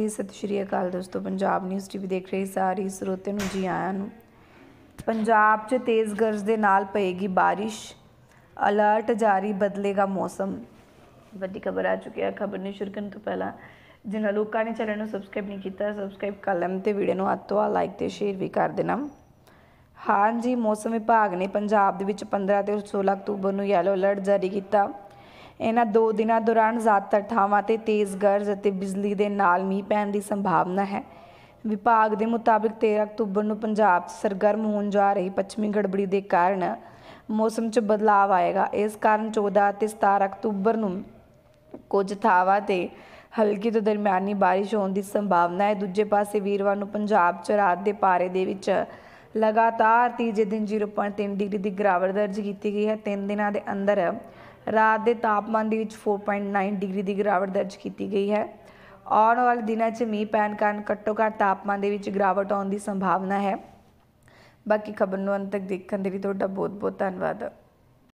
ਜੀ ਸਤਿ ਸ਼੍ਰੀ ਅਕਾਲ ਦੋਸਤੋ ਪੰਜਾਬ ਨਿਊਜ਼ ਟੀਵੀ ਦੇਖ ਰਹੇ ਸਾਰੇ ਸਰੋਤੇ ਨੂੰ ਜੀ ਆਇਆਂ ਨੂੰ ਪੰਜਾਬ 'ਚ ਤੇਜ਼ ਗਰਜ ਦੇ ਨਾਲ ਪਏਗੀ ਬਾਰਿਸ਼ ਅਲਰਟ ਜਾਰੀ ਬਦਲੇਗਾ ਮੌਸਮ ਵੱਡੀ ਖਬਰ ਆ ਚੁੱਕੀ ਹੈ ਖਬਰ ਨੂੰ ਸ਼ੁਰੂ ਕਰਨ ਤੋਂ ਪਹਿਲਾਂ ਜਿਨ੍ਹਾਂ ਲੋਕਾਂ ਨੇ ਚੈਨਲ ਨੂੰ ਸਬਸਕ੍ਰਾਈਬ ਨਹੀਂ ਕੀਤਾ ਸਬਸਕ੍ਰਾਈਬ ਕਰ ਲੈਣ ਤੇ ਵੀਡੀਓ ਨੂੰ ਅੱਤੋਂ ਆ ਲਾਈਕ ਤੇ ਸ਼ੇਅਰ ਵੀ ਕਰ ਦੇਣਾ ਹਾਂ ਜੀ ਮੌਸਮ ਵਿਭਾਗ ਨੇ ਪੰਜਾਬ ਦੇ ਵਿੱਚ 15 ਤੇ 16 ਅਕਤੂਬਰ ਨੂੰ ਯੈਲੋ ਅਲਰਟ ਜਾਰੀ ਕੀਤਾ ਇਹਨਾਂ 2 ਦਿਨਾਂ ਦੌਰਾਨ ਜ਼ਿਆਦਾਤਰ ਥਾਵਾਂ ਤੇ ਤੇਜ਼ ਗਰਜ ਅਤੇ ਬਿਜਲੀ ਦੇ ਨਾਲ ਮੀਂਹ ਪੈਣ ਦੀ ਸੰਭਾਵਨਾ ਹੈ ਵਿਭਾਗ ਦੇ ਮੁਤਾਬਿਕ 13 ਅਕਤੂਬਰ ਨੂੰ ਪੰਜਾਬ 'ਚ ਸਰਗਰਮ ਹੋਣ ਜਾ ਰਹੀ ਪੱਛਮੀ ਗੜਬੜੀ ਦੇ ਕਾਰਨ ਮੌਸਮ 'ਚ ਬਦਲਾਅ ਆਏਗਾ ਇਸ ਕਾਰਨ 14 ਅਤੇ 17 ਅਕਤੂਬਰ ਨੂੰ ਕੁਝ ਥਾਵਾਂ ਤੇ ਹਲਕੀ ਤੋਂ ਦਰਮਿਆਨੀ ਬਾਰਿਸ਼ ਹੋਣ ਦੀ ਸੰਭਾਵਨਾ ਹੈ ਦੂਜੇ ਪਾਸੇ ਵੀਰਵਾਰ ਨੂੰ ਪੰਜਾਬ 'ਚ ਰਾਤ ਦੇ ਪਾਰੇ ਦੇ ਵਿੱਚ ਲਗਾਤਾਰ ਤੀਜੇ ਦਿਨ 0.3 ਡਿਗਰੀ ਦੀ ਗਿਰਾਵਟ ਦਰਜ ਕੀਤੀ ਗਈ ਹੈ ਤਿੰਨ ਦਿਨਾਂ ਦੇ ਅੰਦਰ ਰਾਤ ਦੇ ਤਾਪਮਾਨ ਦੇ ਵਿੱਚ 4.9 ਡਿਗਰੀ ਦੀ ਗਿਰਾਵਟ ਦਰਜ ਕੀਤੀ ਗਈ ਹੈ ਆਉਣ ਵਾਲੇ ਦਿਨਾਂ 'ਚ ਮੀਂਹ ਪੈਣ ਕਾਰਨ ਘੱਟੋ ਘੱਟ ਤਾਪਮਾਨ ਦੇ ਵਿੱਚ ਗਿਰਾਵਟ ਆਉਣ ਦੀ ਸੰਭਾਵਨਾ ਹੈ ਬਾਕੀ ਖਬਰ ਨੂੰ ਅੰਤ ਤੱਕ ਦੇਖਣ ਦੇ ਲਈ ਤੁਹਾਡਾ ਬਹੁਤ ਬਹੁਤ ਧੰਨਵਾਦ